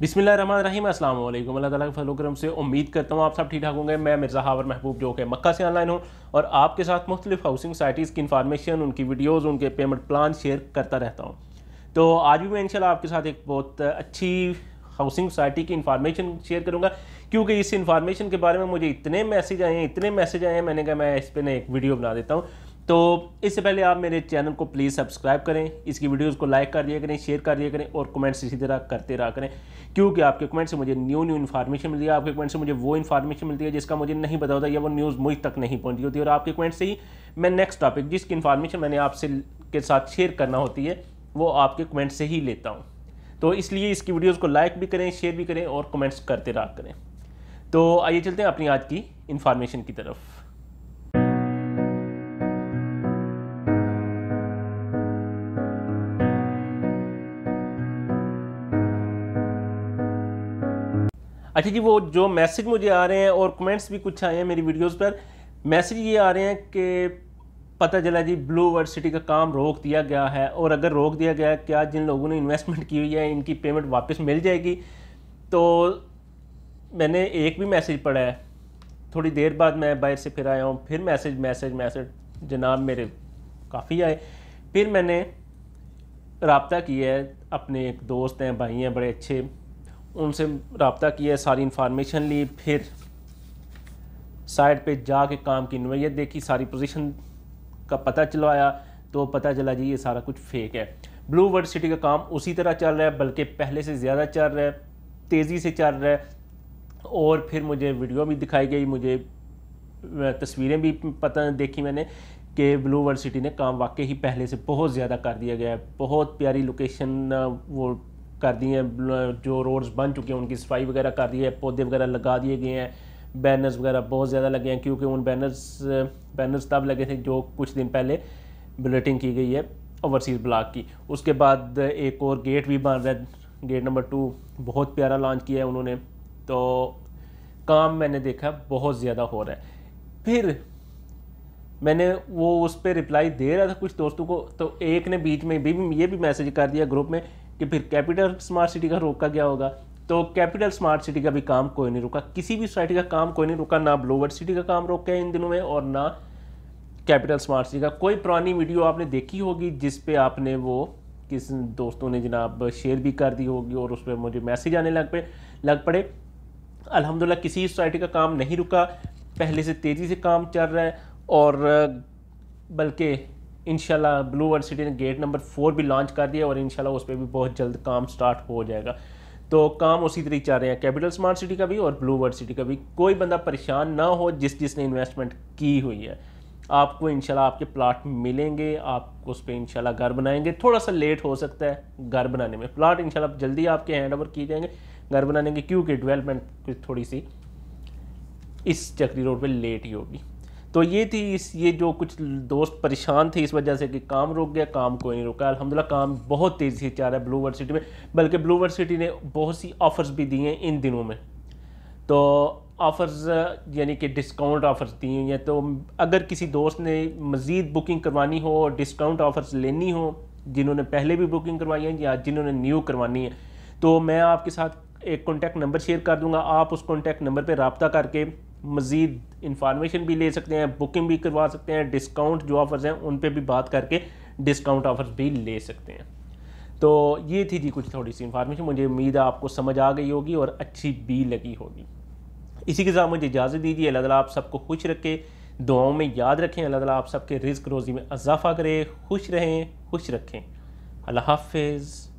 बिसमिल रहीम अल्लाम अल्लाह ताला के फलोक्रम से उम्मीद करता हूँ आप सब ठीक ठाक होंगे मैं मिर्ज़ा हावर महबूब जो कि मक्का से ऑनलाइन हूँ और आपके साथ मुख्तलिफ हाउसिंग सोसाइटीज़ की इन्फॉर्मेशन उनकी वीडियोस उनके पेमेंट प्लान शेयर करता रहता हूँ तो आज भी मैं इंशाल्लाह आपके साथ एक बहुत अच्छी हाउसिंग सोसाइटी की इन्फॉर्मेशन शेयर करूँगा क्योंकि इस इन्फॉर्मेशन के बारे में मुझे इतने मैसेज आए हैं इतने मैसेज आए हैं मैंने कहा मैं इस पर एक वीडियो बना देता हूँ तो इससे पहले आप मेरे चैनल को प्लीज़ सब्सक्राइब करें इसकी वीडियोस को लाइक कर दिया करें शेयर कर दिया करें और कमेंट्स इसी तरह करते रहा करें क्योंकि आपके कमेंट से मुझे न्यू न्यू इन्फॉर्मेशन मिलती है आपके कमेंट से मुझे वो इन्फॉर्मेशन मिलती है जिसका मुझे नहीं पता होता या वो न्यूज़ मुझ तक नहीं पहुँची होती और आपके कमेंट से ही मैं नेक्स्ट टॉपिक जिसकी इन्फॉर्मेशन मैंने आपसे के साथ शेयर करना होती है वो आपके कमेंट से ही लेता हूँ तो इसलिए इसकी वीडियोज़ को लाइक भी करें शेयर भी करें और कमेंट्स करते रहा करें तो आइए चलते हैं अपनी आज की इन्फॉर्मेशन की तरफ अच्छा जी वो जो मैसेज मुझे आ रहे हैं और कमेंट्स भी कुछ आए हैं मेरी वीडियोस पर मैसेज ये आ रहे हैं कि पता चला जी ब्लू वर्ड सिटी का काम रोक दिया गया है और अगर रोक दिया गया क्या जिन लोगों ने इन्वेस्टमेंट की हुई है इनकी पेमेंट वापस मिल जाएगी तो मैंने एक भी मैसेज पढ़ा है थोड़ी देर बाद मैं बाहर से फिर आया हूँ फिर मैसेज मैसेज मैसेज जनाब मेरे काफ़ी आए फिर मैंने रबता किया है अपने एक दोस्त हैं भाई हैं बड़े अच्छे उनसे रबता किया सारी इन्फॉर्मेशन ली फिर साइड पे जाके काम की नोयत देखी सारी पोजीशन का पता चलवाया तो पता चला जी ये सारा कुछ फेक है ब्लू वर्ड सिटी का काम उसी तरह चल रहा है बल्कि पहले से ज़्यादा चल रहा है तेज़ी से चल रहा है और फिर मुझे वीडियो भी दिखाई गई मुझे तस्वीरें भी पता देखी मैंने कि ब्लू वर्ड सिटी ने काम वाकई ही पहले से बहुत ज़्यादा कर दिया गया है बहुत प्यारी लोकेशन वो कर दिए हैं जो रोड्स बन चुके हैं उनकी सफाई वगैरह कर दी है पौधे वगैरह लगा दिए गए हैं बैनर्स वगैरह बहुत ज़्यादा लगे हैं क्योंकि उन बैनर्स बैनर्स तब लगे थे जो कुछ दिन पहले बुलेटिंग की गई है ओवरसीज़ ब्लॉक की उसके बाद एक और गेट भी बन रहा है गेट नंबर टू बहुत प्यारा लॉन्च किया है उन्होंने तो काम मैंने देखा बहुत ज़्यादा हो रहा है फिर मैंने वो उस पर रिप्लाई दे रहा था कुछ दोस्तों को तो एक ने बीच में भी ये भी मैसेज कर दिया ग्रुप में कि फिर कैपिटल स्मार्ट सिटी का रोका गया होगा तो कैपिटल स्मार्ट सिटी का भी काम कोई नहीं रुका किसी भी सोसाइटी का काम कोई नहीं रुका ना ब्लोवर सिटी का काम रोक गया इन दिनों में और ना कैपिटल स्मार्ट सिटी का कोई पुरानी वीडियो आपने देखी होगी जिस पे आपने वो किस दोस्तों ने जनाब शेयर भी कर दी होगी और उस पर मुझे मैसेज आने लग पे लग पड़े अलहमदिल्ला किसी सोसाइटी का काम नहीं रुका पहले से तेज़ी से काम चल रहा है और बल्कि इनशाला ब्लू वर्ल्ड सिटी ने गेट नंबर फोर भी लॉन्च कर दिया और इनशाला उस पर भी बहुत जल्द काम स्टार्ट हो जाएगा तो काम उसी तरीके चाह रहे हैं कैपिटल स्मार्ट सिटी का भी और ब्लू वर्ल्ड सिटी का भी कोई बंदा परेशान ना हो जिस जिसने इन्वेस्टमेंट की हुई है आपको इनशाला आपके प्लाट मिलेंगे आप उस पर इनशाला घर बनाएंगे थोड़ा सा लेट हो सकता है घर बनाने में प्लाट इनशाला जल्दी आपके हैंड ओवर किए जाएंगे घर बनाने के क्योंकि डेवलपमेंट थोड़ी सी इस चक्री रोड पे लेट ही होगी तो ये थी इस ये जो कुछ दोस्त परेशान थे इस वजह से कि काम रुक गया काम को नहीं रुका अलहमदिल्ला काम बहुत तेज़ी से चल रहा है ब्लू वर्ड सिटी में बल्कि ब्लू वर्ड सिटी ने बहुत सी ऑफ़र्स भी दी हैं इन दिनों में तो ऑफ़र्स यानी कि डिस्काउंट ऑफ़र्स दिए हुई हैं तो अगर किसी दोस्त ने मज़ीद बुकिंग करवानी हो और डिस्काउंट ऑफ़र्स लेनी हो जिन्होंने पहले भी बुकिंग करवाई है या जिन्होंने न्यू करवानी है तो मैं आपके साथ एक कॉन्टैक्ट नंबर शेयर कर दूंगा आप उस कॉन्टैक्ट नंबर पर रबता करके मज़ीद इन्फॉर्मेशन भी ले सकते हैं बुकिंग भी करवा सकते हैं डिस्काउंट जो ऑफर्स हैं उन पर भी बात करके डिस्काउंट ऑफर्स भी ले सकते हैं तो ये थी जी कुछ थोड़ी सी इन्फॉर्मेशन मुझे उम्मीद है आपको समझ आ गई होगी और अच्छी भी लगी होगी इसी के साथ मुझे इजाज़त दीजिए अल्लाह ताला आप सबको खुश रखे दुआओं में याद रखें अल्लाह ताला आप सबके रिज्क रोज़ी में इजाफ़ा करे खुश रहें खुश रखें अल्लाह हाफिज़